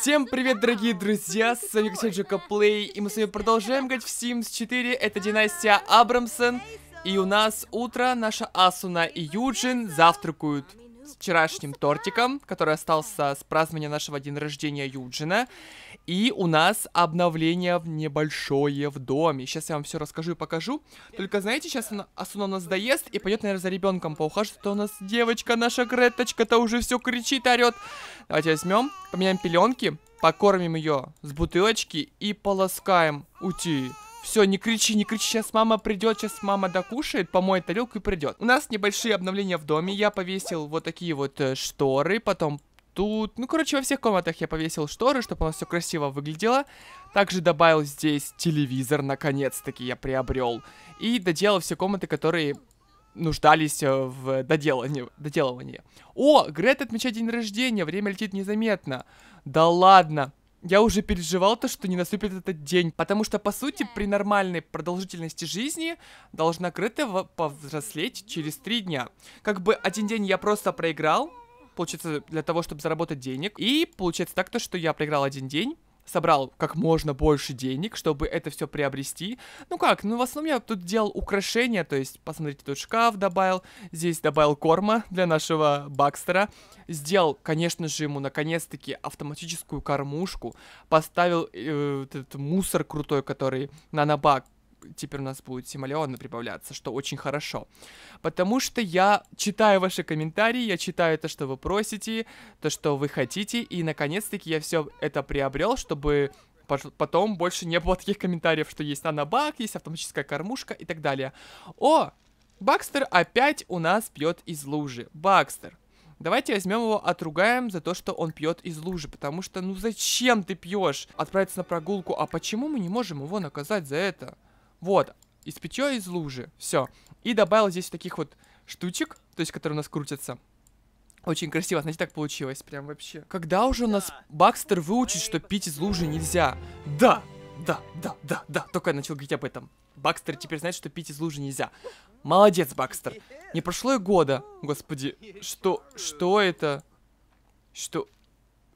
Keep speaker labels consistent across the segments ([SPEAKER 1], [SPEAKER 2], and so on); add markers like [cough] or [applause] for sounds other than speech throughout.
[SPEAKER 1] Всем привет, дорогие друзья, с вами Ксен Джокоплей, и мы с вами продолжаем играть в Sims 4, это династия Абрамсон, и у нас утро, наша Асуна и Юджин завтракают с вчерашним тортиком, который остался с празднования нашего дня рождения Юджина. И у нас обновление в небольшое в доме. Сейчас я вам все расскажу и покажу. Только знаете, сейчас она, Асуна нас доест и пойдет, наверное, за ребенком поухаживать. Это у нас девочка наша Греточка-то уже все кричит, орет. Давайте возьмем, поменяем пеленки, покормим ее с бутылочки и полоскаем Ути. Все, не кричи, не кричи, сейчас мама придет, сейчас мама докушает, помоет тарелку и придет. У нас небольшие обновления в доме, я повесил вот такие вот э, шторы, потом тут, ну короче во всех комнатах я повесил шторы, чтобы у нас все красиво выглядело. Также добавил здесь телевизор, наконец-таки я приобрел. И доделал все комнаты, которые нуждались э, в доделании, доделывании. О, Грет отмечает день рождения, время летит незаметно. Да ладно я уже переживал то, что не наступит этот день. Потому что, по сути, при нормальной продолжительности жизни должна крыто повзрослеть через три дня. Как бы один день я просто проиграл, получается, для того, чтобы заработать денег. И получается так то, что я проиграл один день, собрал как можно больше денег, чтобы это все приобрести. Ну как, ну в основном я тут делал украшения, то есть, посмотрите, тут шкаф добавил, здесь добавил корма для нашего Бакстера, сделал, конечно же, ему наконец-таки автоматическую кормушку, поставил э, этот мусор крутой, который на нанобак теперь у нас будут симолеоны прибавляться, что очень хорошо. Потому что я читаю ваши комментарии, я читаю то, что вы просите, то, что вы хотите, и наконец-таки я все это приобрел, чтобы потом больше не было таких комментариев, что есть нанобак, есть автоматическая кормушка и так далее. О, Бакстер опять у нас пьет из лужи. Бакстер, Давайте возьмем его, отругаем за то, что он пьет из лужи, потому что ну зачем ты пьешь? Отправиться на прогулку, а почему мы не можем его наказать за это? Вот, из испечу из лужи, все. И добавил здесь таких вот штучек, то есть, которые у нас крутятся. Очень красиво, знаете, так получилось, прям вообще. Когда уже у нас Бакстер выучит, что пить из лужи нельзя? Да, да, да, да, да, только я начал говорить об этом. Бакстер теперь знает, что пить из лужи нельзя. Молодец, Бакстер. Не прошло и года, господи. Что, что это? Что,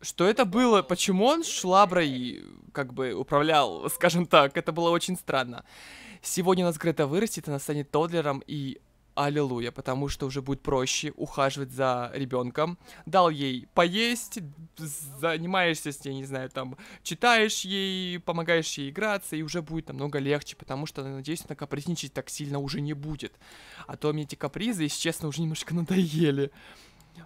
[SPEAKER 1] что это было, почему он шлаброй, как бы управлял, [laughs] скажем так, это было очень странно. Сегодня у нас Грета вырастет, она станет тодлером и аллилуйя, потому что уже будет проще ухаживать за ребенком. Дал ей поесть, занимаешься с ней, не знаю, там, читаешь ей, помогаешь ей играться, и уже будет намного легче, потому что, надеюсь, она капризничать так сильно уже не будет. А то мне эти капризы, если честно, уже немножко надоели.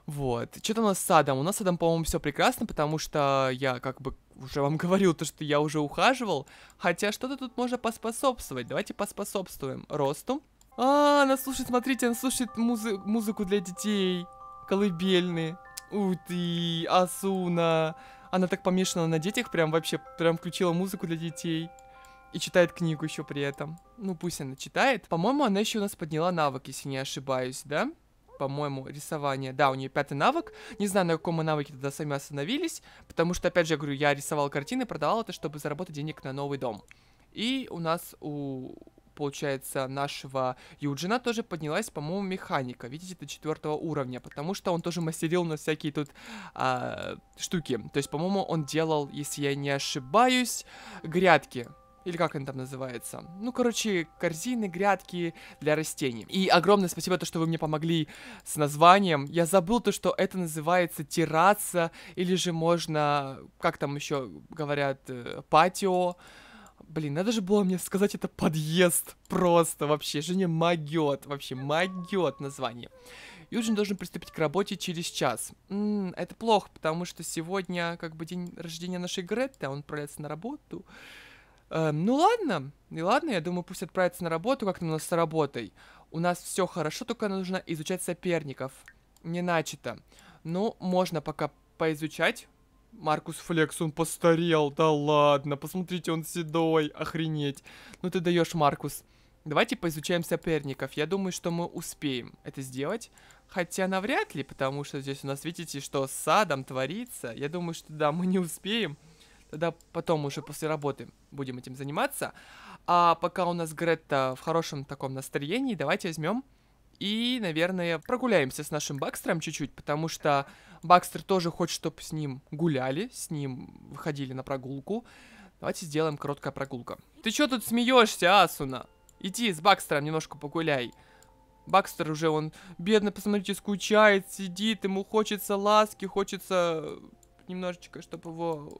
[SPEAKER 1] Вот. Что то у нас с садом? У нас с садом, по-моему, все прекрасно, потому что я как бы уже вам [laughs] говорил то, что я уже ухаживал. Хотя что-то тут можно поспособствовать. Давайте поспособствуем росту. А, она слушает, смотрите, она слушает музы музыку для детей. Колыбельные. У ты, Асуна. Она так помешана на детях, прям вообще, прям включила музыку для детей. И читает книгу еще при этом. Ну, пусть она читает. По-моему, она еще у нас подняла навык, если не ошибаюсь, да? по-моему, рисование. Да, у нее пятый навык. Не знаю, на каком мы навыке тогда сами остановились, потому что, опять же, я говорю, я рисовал картины, продавал это, чтобы заработать денег на новый дом. И у нас у получается, нашего Юджина тоже поднялась, по-моему, механика. Видите, до четвертого уровня, потому что он тоже мастерил на всякие тут а, штуки. То есть, по-моему, он делал, если я не ошибаюсь, грядки или как они там называются. Ну, короче, корзины, грядки для растений. И огромное спасибо, то, что вы мне помогли с названием. Я забыл то, что это называется терраса, или же можно, как там еще говорят, э, патио. Блин, надо же было мне сказать это подъезд просто вообще. Жене могет, вообще могет название. Юджин должен приступить к работе через час. М -м, это плохо, потому что сегодня как бы день рождения нашей Гретты, а он отправляется на работу. Эм, ну ладно, и ладно, я думаю, пусть отправится на работу, как там у нас с работой. У нас все хорошо, только нужно изучать соперников. Не начато. Ну, можно пока поизучать. Маркус Флекс, он постарел, да ладно, посмотрите, он седой, охренеть. Ну ты даешь, Маркус. Давайте поизучаем соперников. Я думаю, что мы успеем это сделать. Хотя навряд ли, потому что здесь у нас, видите, что с садом творится. Я думаю, что да, мы не успеем. Тогда потом уже после работы будем этим заниматься. А пока у нас Гретта в хорошем таком настроении, давайте возьмем и, наверное, прогуляемся с нашим Бакстером чуть-чуть, потому что Бакстер тоже хочет, чтобы с ним гуляли, с ним выходили на прогулку. Давайте сделаем короткая прогулка. Ты чё тут смеешься, Асуна? Иди с Бакстером немножко погуляй. Бакстер уже, он, бедно, посмотрите, скучает, сидит, ему хочется ласки, хочется немножечко, чтобы его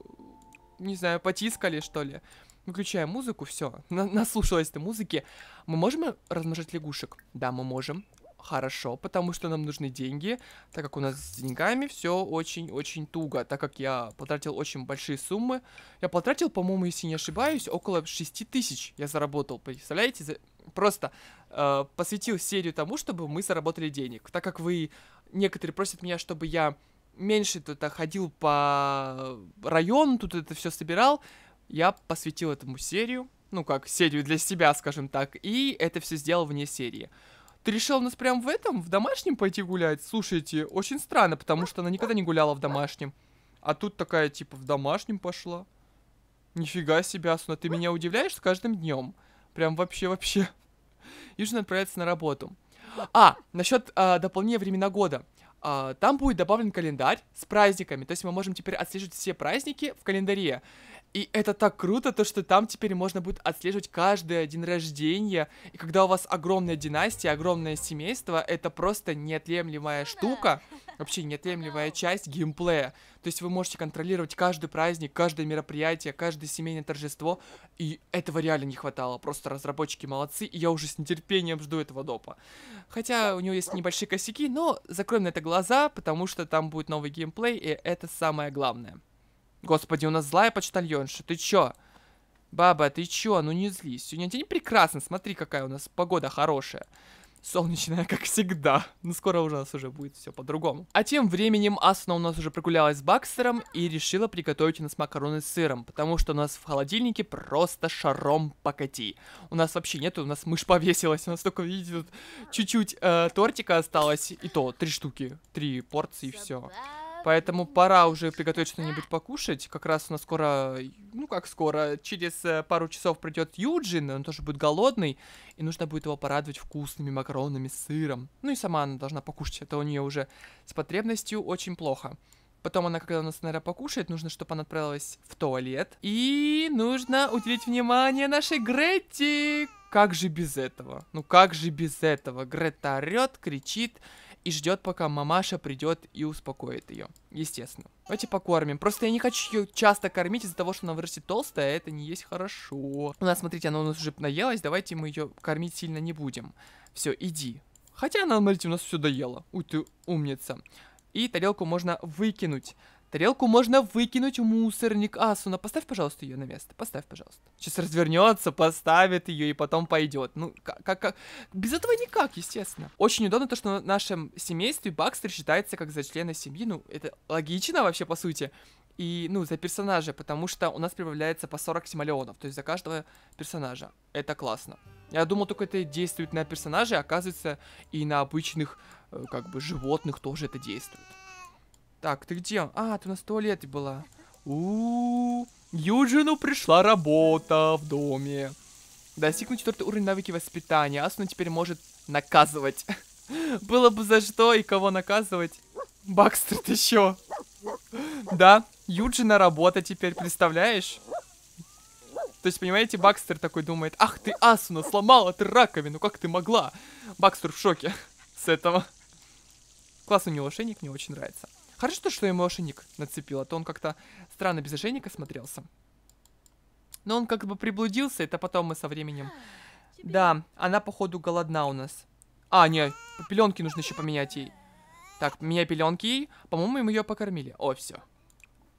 [SPEAKER 1] не знаю, потискали, что ли. Выключаем музыку, все. наслушалась ты музыки. Мы можем размножать лягушек? Да, мы можем. Хорошо, потому что нам нужны деньги, так как у нас с деньгами все очень-очень туго, так как я потратил очень большие суммы. Я потратил, по-моему, если не ошибаюсь, около 6 тысяч я заработал, представляете? Просто э, посвятил серию тому, чтобы мы заработали денег, так как вы, некоторые просят меня, чтобы я меньше тут а, ходил по э, району, тут это все собирал, я посвятил этому серию, ну как серию для себя, скажем так, и это все сделал вне серии. Ты решил у нас прям в этом, в домашнем пойти гулять? Слушайте, очень странно, потому что она никогда не гуляла в домашнем. А тут такая, типа, в домашнем пошла. Нифига себе, Асуна, ты меня удивляешь с каждым днем. Прям вообще-вообще. Южина [laughs] отправляется на работу. А, насчет а, дополнения времена года. А, там будет добавлен календарь с праздниками, то есть мы можем теперь отслеживать все праздники в календаре. И это так круто, то что там теперь можно будет отслеживать каждое день рождения. И когда у вас огромная династия, огромное семейство, это просто неотъемлемая ну штука, [laughs] вообще неотъемлемая часть геймплея. То есть вы можете контролировать каждый праздник, каждое мероприятие, каждое семейное торжество. И этого реально не хватало. Просто разработчики молодцы, и я уже с нетерпением жду этого допа. Хотя у него есть небольшие косяки, но закроем на это глаза, потому что там будет новый геймплей, и это самое главное. Господи, у нас злая почтальонша. Ты чё? Баба, ты чё? Ну не злись. Сегодня день прекрасно. Смотри, какая у нас погода хорошая. Солнечная, [laughs] как всегда. Но ну, скоро уже у нас уже будет все по-другому. А тем временем Асна у нас уже прогулялась с Бакстером и решила приготовить у нас макароны с сыром, потому что у нас в холодильнике просто шаром покати. У нас вообще нету, у нас мышь повесилась, у нас только, видите, тут чуть-чуть э, тортика осталось, и то три штуки, три порции, и все. Поэтому пора уже приготовить что-нибудь покушать. Как раз у нас скоро, ну как скоро, через э, пару часов придет Юджин, он тоже будет голодный, и нужно будет его порадовать вкусными макаронами с сыром. Ну и сама она должна покушать, это а у нее уже с потребностью очень плохо. Потом она, когда у нас, наверное, покушает, нужно, чтобы она отправилась в туалет. И нужно уделить внимание нашей Гретти, как же без этого? Ну как же без этого? Грета орет, кричит и ждет, пока мамаша придет и успокоит ее. Естественно. Давайте покормим. Просто я не хочу ее часто кормить из-за того, что она вырастет толстая, а это не есть хорошо. У нас, смотрите, она у нас уже наелась, давайте мы ее кормить сильно не будем. Все, иди. Хотя она, смотрите, у нас все доела. Уй, ты умница. И тарелку можно выкинуть. Тарелку можно выкинуть в мусорник. Асуна, поставь, пожалуйста, ее на место. Поставь, пожалуйста. Сейчас развернется, поставит ее и потом пойдет. Ну, как, как, как? Без этого никак, естественно. Очень удобно то, что в нашем семействе Бакстер считается как за члена семьи. Ну, это логично вообще, по сути и, ну, за персонажа, потому что у нас прибавляется по 40 миллионов, то есть за каждого персонажа. Это классно. Я думал, только это действует на персонажей, а оказывается, и на обычных, э, как бы, животных тоже это действует. Так, ты где? А, ты у нас в туалете была. У, -у, у Юджину пришла работа в доме. Достигнуть четвертый уровень навыки воспитания. Асуна теперь может наказывать. [laughs] Было бы за что и кого наказывать. Бакстер, ты чё? Да, Юджина работа теперь, представляешь? То есть, понимаете, Бакстер такой думает, ах ты, Асуна, сломала ты раковину, как ты могла? Бакстер в шоке [laughs] с этого. Классный у него шейник, мне очень нравится. Хорошо, что ему ошейник нацепил, а то он как-то странно без ошейника смотрелся. Но он как бы приблудился, это потом мы со временем... А, да, она, походу, голодна у нас. А, нет, пеленки нужно еще поменять ей. Так, меня пеленки ей. По-моему, мы ее покормили. О, все.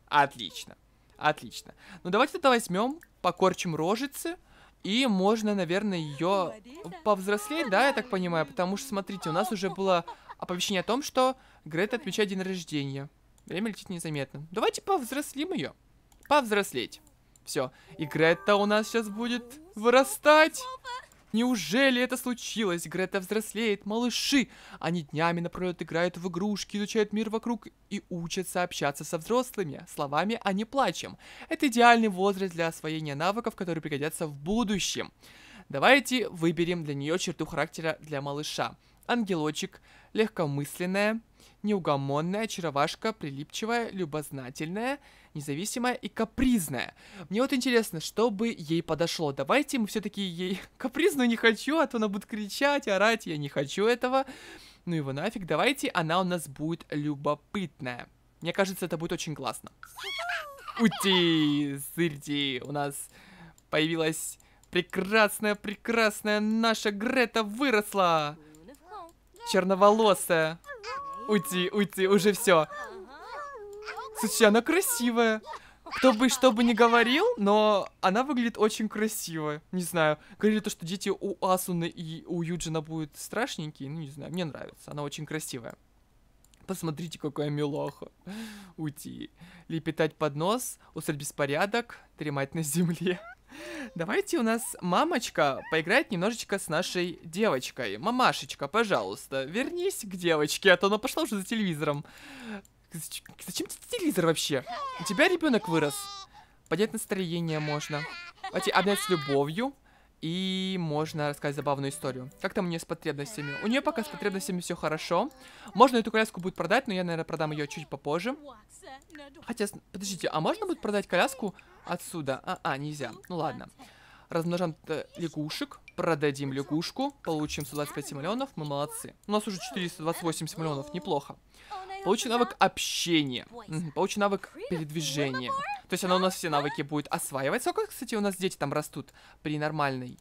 [SPEAKER 1] Отлично. Отлично. Ну, давайте тогда возьмем, покорчим рожицы. И можно, наверное, ее повзрослеть, да, я так понимаю? Потому что, смотрите, у нас уже было [laughs] оповещение о том, что Грета отмечает день рождения. Время летит незаметно. Давайте повзрослим ее. Повзрослеть. Все. И Грета у нас сейчас будет вырастать. Неужели это случилось? Грета взрослеет, малыши. Они днями напролет играют в игрушки, изучают мир вокруг и учатся общаться со взрослыми. Словами, а не плачем. Это идеальный возраст для освоения навыков, которые пригодятся в будущем. Давайте выберем для нее черту характера для малыша. Ангелочек, легкомысленная, неугомонная, очаровашка, прилипчивая, любознательная, независимая и капризная. Мне вот интересно, что бы ей подошло. Давайте мы все-таки ей [laughs] капризную не хочу, а то она будет кричать, орать, я не хочу этого. Ну его нафиг, давайте она у нас будет любопытная. Мне кажется, это будет очень классно. Ути, сырди, у нас появилась прекрасная, прекрасная наша Грета выросла. Черноволосая. Уйти, уйти, уже все. Слушай, она красивая. Кто бы что бы ни говорил, но она выглядит очень красиво. Не знаю, говорили то, что дети у Асуны и у Юджина будут страшненькие. Ну, не знаю, мне нравится. Она очень красивая. Посмотрите, какая милоха. Уйти. Лепетать под нос, усрать беспорядок, дремать на земле. Давайте у нас мамочка поиграет немножечко с нашей девочкой. Мамашечка, пожалуйста, вернись к девочке, а то она пошла уже за телевизором. Зачем тебе телевизор вообще? У тебя ребенок вырос. Поднять настроение можно. Обнять с любовью и можно рассказать забавную историю. Как там у нее с потребностями? У нее пока с потребностями все хорошо. Можно эту коляску будет продать, но я, наверное, продам ее чуть попозже. Хотя, подождите, а можно будет продать коляску отсюда? А, а нельзя. Ну ладно. Размножим э, лягушек, продадим лягушку, получим 125 миллионов, мы молодцы. У нас уже 428 миллионов, неплохо. Получи навык общения, получи навык передвижения. То есть она у нас все навыки будет осваивать. Сколько, кстати, у нас дети там растут при нормальной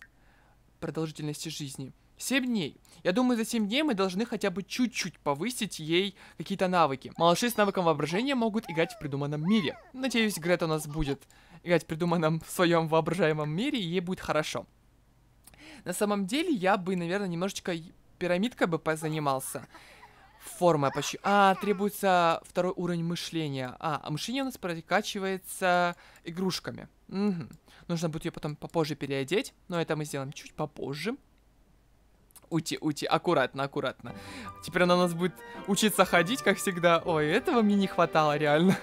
[SPEAKER 1] продолжительности жизни? 7 дней. Я думаю, за 7 дней мы должны хотя бы чуть-чуть повысить ей какие-то навыки. Малыши с навыком воображения могут играть в придуманном мире. Надеюсь, Грета у нас будет играть в придуманном в своем воображаемом мире, и ей будет хорошо. На самом деле, я бы, наверное, немножечко пирамидкой бы позанимался. Форма почти... А, требуется второй уровень мышления. А, а мышление у нас прокачивается игрушками. Угу. Нужно будет ее потом попозже переодеть, но это мы сделаем чуть попозже. Ути, ути, аккуратно, аккуратно. Теперь она у нас будет учиться ходить, как всегда. Ой, этого мне не хватало, реально.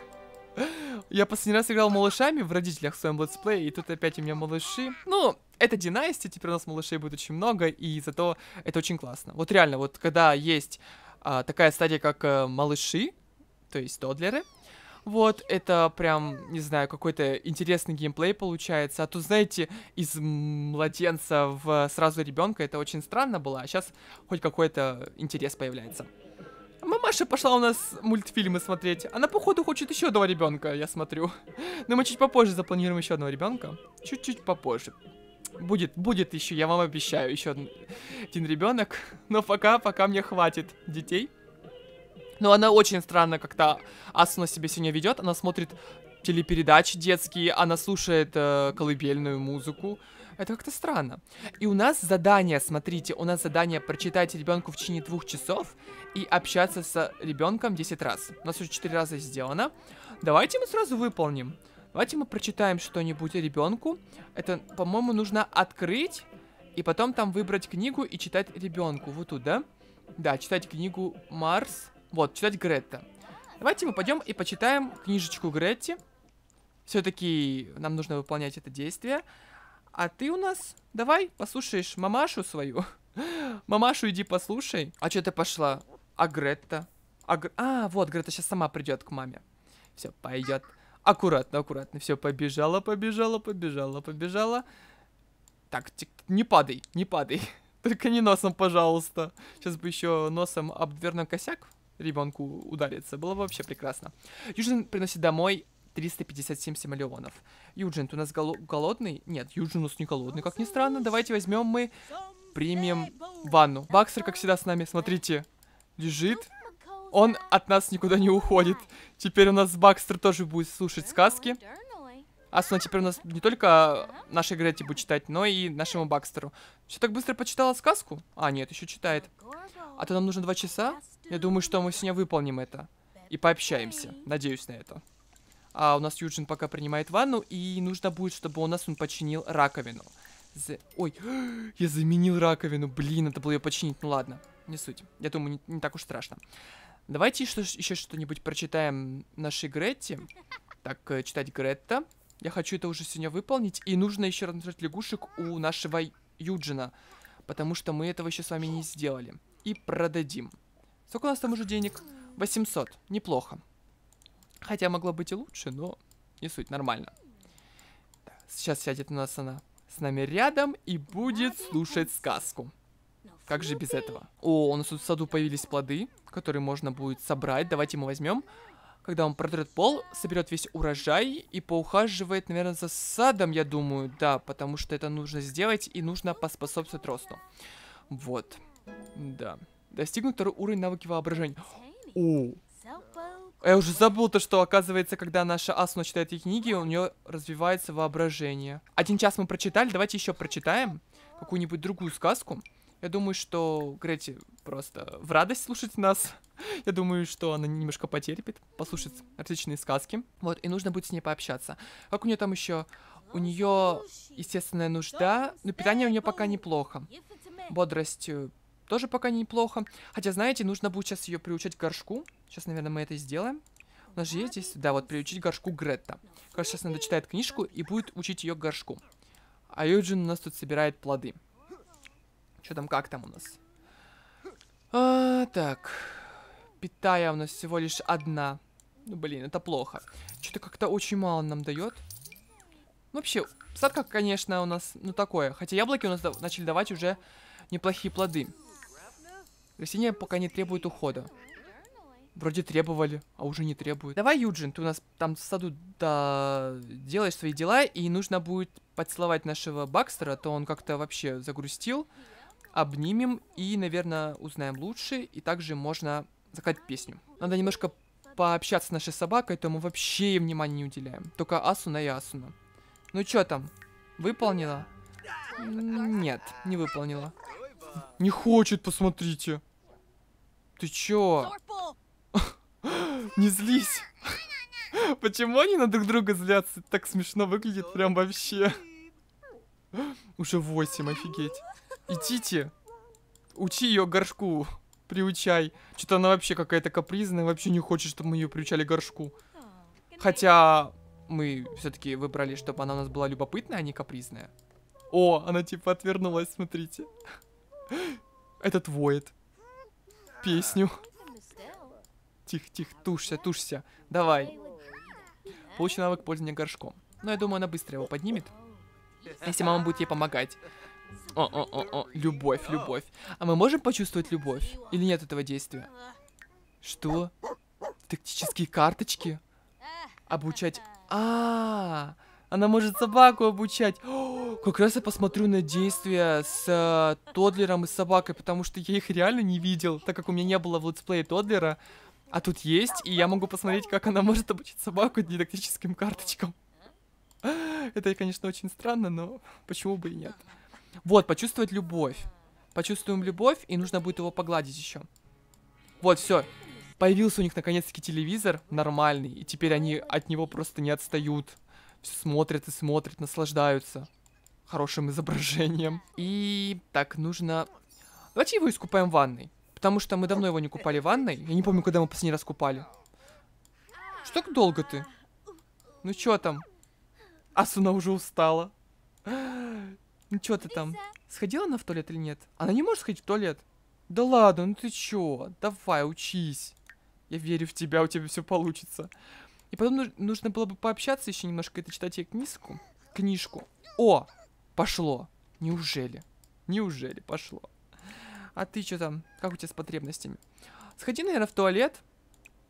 [SPEAKER 1] Я последний раз играл малышами в родителях в своем летсплее, и тут опять у меня малыши. Ну, это династия, теперь у нас малышей будет очень много, и зато это очень классно. Вот реально, вот когда есть а, такая стадия, как а, малыши, то есть тодлеры, Вот, это прям, не знаю, какой-то интересный геймплей получается. А тут, знаете, из младенца в сразу ребенка это очень странно было, а сейчас хоть какой-то интерес появляется. Мамаша пошла у нас мультфильмы смотреть. Она, походу, хочет еще одного ребенка, я смотрю. Но мы чуть попозже запланируем еще одного ребенка. Чуть-чуть попозже. Будет, будет еще, я вам обещаю, еще один ребенок. [laughs] Но пока, пока мне хватит детей. Но она очень странно как-то Асуна себя сегодня ведет. Она смотрит телепередачи детские, она слушает э, колыбельную музыку. Это как-то странно. И у нас задание, смотрите, у нас задание прочитать ребенку в течение двух часов и общаться с ребенком 10 раз. У нас уже 4 раза сделано. Давайте мы сразу выполним. Давайте мы прочитаем что-нибудь ребенку. Это, по-моему, нужно открыть и потом там выбрать книгу и читать ребенку. Вот тут, да? Да, читать книгу Марс. Вот, читать Гретта. Давайте мы пойдем и почитаем книжечку Гретти. Все-таки нам нужно выполнять это действие. А ты у нас, давай, послушаешь мамашу свою. [laughs] Мамашу иди послушай. А что ты пошла? А Гретта? А, Гр... а вот, Грета сейчас сама придет к маме. Все, пойдет. Аккуратно, аккуратно. Все, побежала, побежала, побежала, побежала. Так, не падай, не падай. [laughs] Только не носом, пожалуйста. Сейчас бы еще носом об дверной косяк ребенку удариться. Было бы вообще прекрасно. Юджин приносит домой 357 миллионов. Юджин, ты у нас гол голодный? Нет, Юджин у нас не голодный, как ни странно. Давайте возьмем мы, примем ванну. Баксер, как всегда, с нами, смотрите. Лежит, он от нас никуда не уходит. Теперь у нас Бакстер тоже будет слушать сказки. Асуна ну, теперь у нас не только нашей Грете будет читать, но и нашему Бакстеру. Все так быстро почитала сказку? А, нет, еще читает. А то нам нужно два часа? Я думаю, что мы сегодня выполним это. И пообщаемся. Надеюсь на это. А у нас Юджин пока принимает ванну, и нужно будет, чтобы у нас он починил раковину. За... Ой, [gasps] я заменил раковину. Блин, надо было ее починить. Ну ладно, не суть. Я думаю, не, не так уж страшно. Давайте еще, еще что-нибудь прочитаем нашей Гретте. Так, э, читать Гретта. Я хочу это уже сегодня выполнить. И нужно еще размножать лягушек у нашего Юджина. Потому что мы этого еще с вами не сделали. И продадим. Сколько у нас там уже денег? 800. Неплохо. Хотя могло быть и лучше, но не суть, нормально. Сейчас сядет у нас она с нами рядом и будет слушать сказку. Как же без этого? О, у нас тут в саду появились плоды, которые можно будет собрать. Давайте мы возьмем. Когда он протрет пол, соберет весь урожай и поухаживает, наверное, за садом, я думаю. Да, потому что это нужно сделать и нужно поспособствовать росту. Вот. Да. Достигнут второй уровень навыки воображения. О, а я уже забыл то, что оказывается, когда наша Асуна читает эти книги, у нее развивается воображение. Один час мы прочитали, давайте еще прочитаем какую-нибудь другую сказку. Я думаю, что Грети просто в радость слушать нас. [laughs] Я думаю, что она немножко потерпит, послушает отличные сказки. Вот, и нужно будет с ней пообщаться. Как у нее там еще? У нее естественная нужда, но питание у нее пока неплохо. Бодрость э, тоже пока неплохо. Хотя, знаете, нужно будет сейчас ее приучать к горшку. Сейчас, наверное, мы это сделаем. У нас же есть здесь, да, вот приучить горшку Гретта. Кажется, сейчас она дочитает книжку и будет учить ее горшку. А Юджин у нас тут собирает плоды. Что там, как там у нас? А, так. Питая у нас всего лишь одна. Ну, блин, это плохо. Что-то как-то очень мало нам дает. Ну, вообще, садка, конечно, у нас, ну, такое. Хотя яблоки у нас начали давать уже неплохие плоды. Растения пока не требуют ухода. Вроде требовали, а уже не требуют. Давай, Юджин, ты у нас там в саду да, делаешь свои дела, и нужно будет поцеловать нашего Бакстера, а то он как-то вообще загрустил обнимем и, наверное, узнаем лучше. И также можно заказать песню. Надо немножко пообщаться с нашей собакой, то мы вообще ей внимания не уделяем. Только Асуна и Асуна. Ну чё там? Выполнила? Нет, не выполнила. Не хочет, посмотрите. Ты чё? [laughs] Не злись. [laughs] Почему они на друг друга злятся? Так смешно выглядит прям вообще. [laughs] Уже восемь, офигеть. Идите. Учи ее горшку. Приучай. Что-то она вообще какая-то капризная. Вообще не хочет, чтобы мы ее приучали горшку. Хотя мы все-таки выбрали, чтобы она у нас была любопытная, а не капризная. О, она типа отвернулась, смотрите. Этот воет. Песню. Тихо, тихо, тушься, тушься. Давай. Получи навык пользования горшком. Но я думаю, она быстро его поднимет. Если мама будет ей помогать. О, о, о, о, любовь, любовь. А мы можем почувствовать любовь? Или нет этого действия? Что? Тактические карточки? Обучать. А, -а, а, она может собаку обучать. О, как раз я посмотрю на действия с э, Тодлером и собакой, потому что я их реально не видел, так как у меня не было в летсплее Тодлера. А тут есть, и я могу посмотреть, как она может обучить собаку дидактическим карточкам. [laughs] Это, конечно, очень странно, но почему бы и нет. Вот, почувствовать любовь. Почувствуем любовь, и нужно будет его погладить еще. Вот, все. Появился у них наконец-таки телевизор нормальный, и теперь они от него просто не отстают. Все смотрят и смотрят, наслаждаются хорошим изображением. И так, нужно... Давайте его искупаем в ванной. Потому что мы давно его не купали в ванной. Я не помню, когда мы последний раз купали. Что так долго ты? Ну что там? Асуна уже устала. Ну что ты там? Сходила она в туалет или нет? Она не может сходить в туалет? Да ладно, ну ты чё? Давай, учись. Я верю в тебя, у тебя все получится. И потом нужно было бы пообщаться еще немножко и дочитать ей книжку. Книжку. О! Пошло. Неужели? Неужели пошло? А ты что там? Как у тебя с потребностями? Сходи, наверное, в туалет.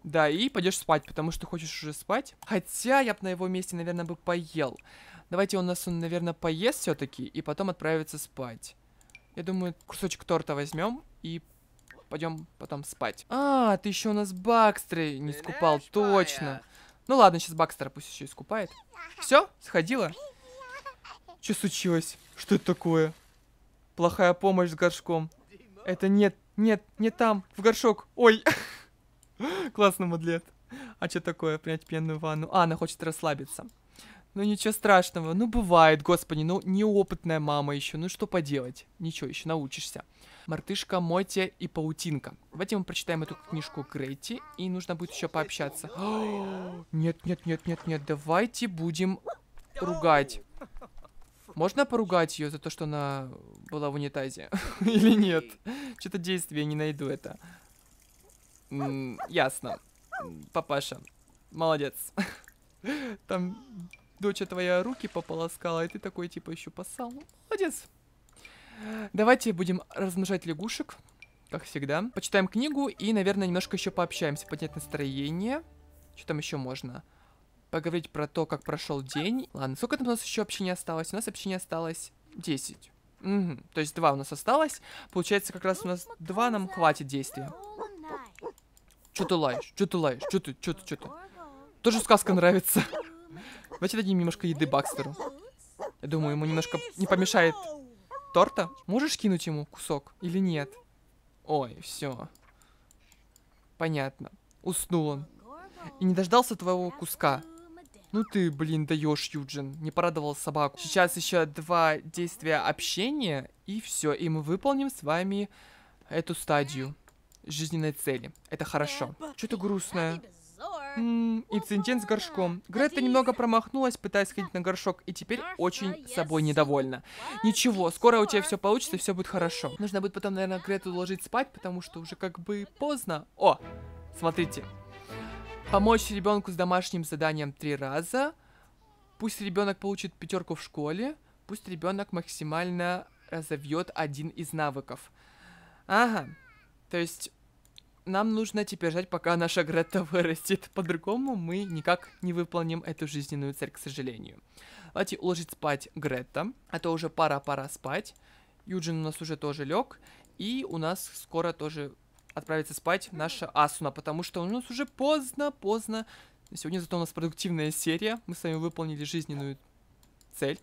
[SPEAKER 1] Да, и пойдешь спать, потому что хочешь уже спать. Хотя я бы на его месте, наверное, бы поел. Давайте у нас, он, наверное, поест все-таки и потом отправится спать. Я думаю, кусочек торта возьмем и пойдем потом спать. А, ты еще у нас Бакстры не скупал, точно. Ну ладно, сейчас Бакстера пусть еще искупает. Все, сходила. Что случилось? Что это такое? Плохая помощь с горшком. Это нет, нет, не там, в горшок. Ой. [laughs] Классно, Мадлет. А что такое, принять пенную ванну? А, она хочет расслабиться. Ну ничего страшного, ну бывает, господи, ну неопытная мама еще, ну что поделать, ничего, еще научишься. Мартышка, Мотя и Паутинка. Давайте мы прочитаем эту книжку Грейти, и нужно будет еще пообщаться. [gasps] нет, нет, нет, нет, нет, давайте будем ругать. Можно поругать ее за то, что она была в унитазе? [laughs] Или нет? Что-то действие, не найду это. ясно. Папаша, молодец. [laughs] Там дочь твоя руки пополоскала, и ты такой, типа, еще посал. Ну, молодец. Давайте будем размножать лягушек, как всегда. Почитаем книгу и, наверное, немножко еще пообщаемся, поднять настроение. Что там еще можно? Поговорить про то, как прошел день. Ладно, сколько там у нас еще общения осталось? У нас общения осталось 10. Угу. То есть два у нас осталось. Получается, как раз у нас два нам хватит действия. Че ты лаешь? Че ты лаешь? Че ты, че ты, че ты? Тоже сказка нравится. Давайте дадим немножко еды Бакстеру. Я думаю, ему немножко не помешает торта. Можешь кинуть ему кусок или нет? Ой, все. Понятно. Уснул он. И не дождался твоего куска. Ну ты, блин, даешь, Юджин. Не порадовал собаку. Сейчас еще два действия общения, и все. И мы выполним с вами эту стадию жизненной цели. Это хорошо. Что-то грустное. М -м, с горшком. Грета немного промахнулась, пытаясь ходить на горшок, и теперь очень собой недовольна. Ничего, скоро у тебя все получится, все будет хорошо. Нужно будет потом, наверное, Грету уложить спать, потому что уже как бы поздно. О, смотрите. Помочь ребенку с домашним заданием три раза. Пусть ребенок получит пятерку в школе. Пусть ребенок максимально разовьет один из навыков. Ага. То есть нам нужно теперь ждать, пока наша Гретта вырастет. По-другому мы никак не выполним эту жизненную цель, к сожалению. Давайте уложить спать Гретта, Это а уже пора-пора спать. Юджин у нас уже тоже лег, и у нас скоро тоже отправится спать наша Асуна, потому что у нас уже поздно, поздно. Сегодня зато у нас продуктивная серия, мы с вами выполнили жизненную цель.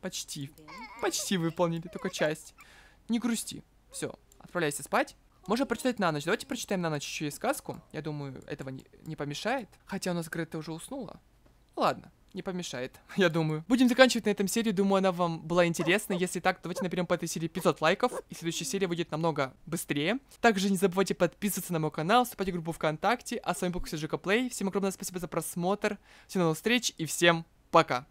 [SPEAKER 1] Почти, почти выполнили, только часть. Не грусти, все, отправляйся спать. Можно прочитать на ночь. Давайте прочитаем на ночь еще и сказку. Я думаю, этого не, не помешает. Хотя у нас Грета уже уснула. Ладно, не помешает, [laughs] я думаю. Будем заканчивать на этом серии. Думаю, она вам была интересна. Если так, давайте наберем по этой серии 500 лайков. И следующая серия выйдет намного быстрее. Также не забывайте подписываться на мой канал, вступать в группу ВКонтакте. А с вами был Ксюжика Плей. Всем огромное спасибо за просмотр. Всем новых встреч и всем пока.